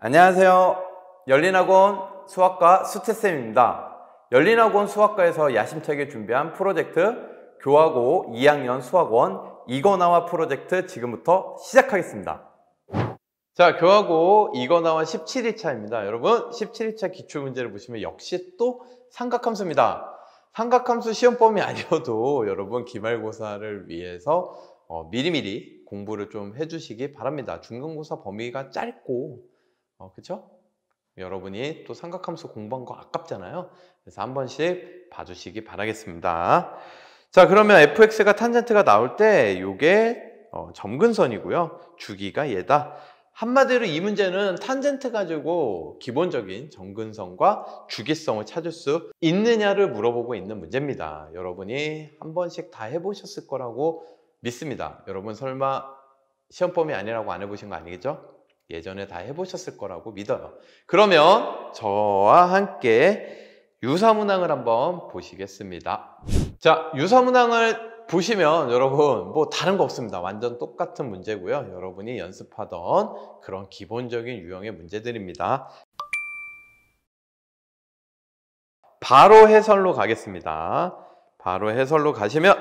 안녕하세요. 열린학원 수학과 수채쌤입니다. 열린학원 수학과에서 야심차게 준비한 프로젝트 교하고 2학년 수학원 이거나와 프로젝트 지금부터 시작하겠습니다. 자, 교하고 이거나와 17일차입니다. 여러분, 17일차 기출문제를 보시면 역시 또 삼각함수입니다. 삼각함수 시험범위 아니어도 여러분 기말고사를 위해서 어, 미리미리 공부를 좀 해주시기 바랍니다. 중간고사 범위가 짧고 어, 그렇죠? 여러분이 또 삼각함수 공부한 거 아깝잖아요. 그래서 한 번씩 봐주시기 바라겠습니다. 자, 그러면 fx가 탄젠트가 나올 때 요게 어, 점근선이고요. 주기가 얘다. 한마디로 이 문제는 탄젠트 가지고 기본적인 정근성과 주기성을 찾을 수 있느냐를 물어보고 있는 문제입니다. 여러분이 한 번씩 다 해보셨을 거라고 믿습니다. 여러분 설마 시험범위 아니라고 안 해보신 거 아니겠죠? 예전에 다 해보셨을 거라고 믿어요. 그러면 저와 함께 유사문항을 한번 보시겠습니다. 자, 유사문항을 보시면 여러분 뭐 다른 거 없습니다. 완전 똑같은 문제고요. 여러분이 연습하던 그런 기본적인 유형의 문제들입니다. 바로 해설로 가겠습니다. 바로 해설로 가시면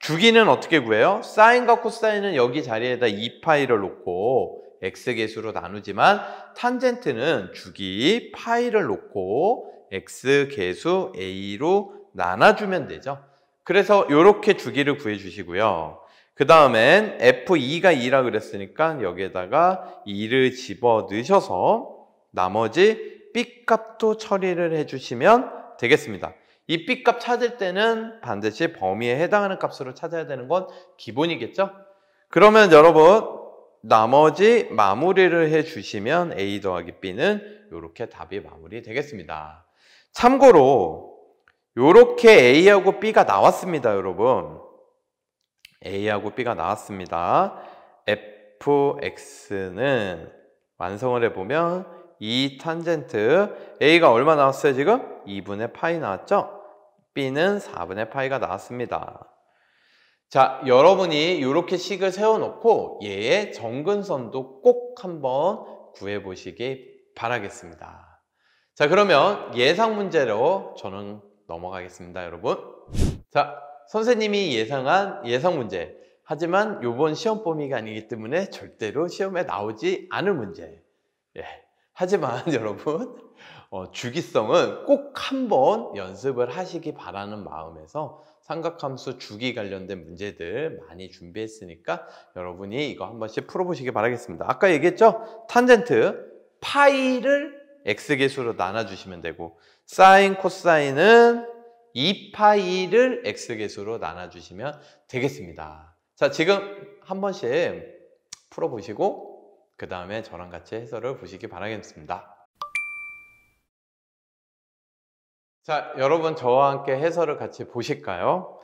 주기는 어떻게 구해요? 사인과 코사인은 여기 자리에다 2파이를 놓고 x 계수로 나누지만 탄젠트는 주기 파이를 놓고 x 계수 a로 나눠주면 되죠. 그래서 이렇게 주기를 구해주시고요. 그 다음엔 f2가 2라 그랬으니까 여기에다가 2를 집어 넣으셔서 나머지 b값도 처리를 해주시면 되겠습니다. 이 b값 찾을 때는 반드시 범위에 해당하는 값으로 찾아야 되는 건 기본이겠죠? 그러면 여러분 나머지 마무리를 해주시면 A 더하기 B는 이렇게 답이 마무리 되겠습니다. 참고로 이렇게 A하고 B가 나왔습니다. 여러분. A하고 B가 나왔습니다. fx는 완성을 해보면 이 탄젠트 a가 얼마 나왔어요 지금? 2분의 파이 나왔죠? b는 4분의 파이가 나왔습니다. 자, 여러분이 이렇게 식을 세워놓고 얘의 정근선도 꼭 한번 구해보시기 바라겠습니다. 자, 그러면 예상 문제로 저는 넘어가겠습니다, 여러분. 자, 선생님이 예상한 예상 문제. 하지만 요번 시험 범위가 아니기 때문에 절대로 시험에 나오지 않을 문제. 예. 하지만 여러분, 어, 주기성은 꼭 한번 연습을 하시기 바라는 마음에서 삼각함수 주기 관련된 문제들 많이 준비했으니까 여러분이 이거 한 번씩 풀어보시기 바라겠습니다. 아까 얘기했죠? 탄젠트 파이를 x계수로 나눠주시면 되고 사인 코사인은 2파이를 x계수로 나눠주시면 되겠습니다. 자 지금 한 번씩 풀어보시고 그 다음에 저랑 같이 해설을 보시기 바라겠습니다. 자, 여러분 저와 함께 해설을 같이 보실까요?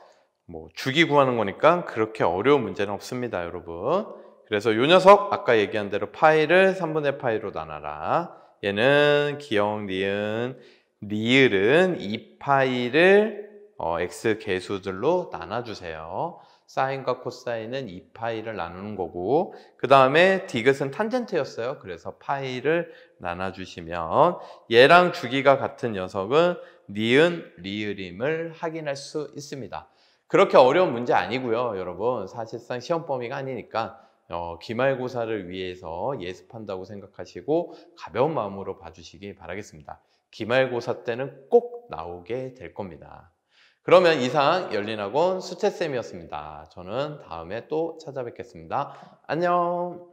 뭐 주기 구하는 거니까 그렇게 어려운 문제는 없습니다, 여러분. 그래서 요 녀석 아까 얘기한 대로 파이를 3분의 파이로 나눠라. 얘는 기역, 니은, 리을은 2파이를 어, x 개수들로 나눠주세요. 사인과 코사인은 2파이를 나누는 거고 그 다음에 디귿은 탄젠트였어요. 그래서 파이를 나눠주시면 얘랑 주기가 같은 녀석은 니은, 리을임을 확인할 수 있습니다. 그렇게 어려운 문제 아니고요, 여러분. 사실상 시험 범위가 아니니까 어, 기말고사를 위해서 예습한다고 생각하시고 가벼운 마음으로 봐주시기 바라겠습니다. 기말고사 때는 꼭 나오게 될 겁니다. 그러면 이상 열린학원 수채쌤이었습니다. 저는 다음에 또 찾아뵙겠습니다. 안녕!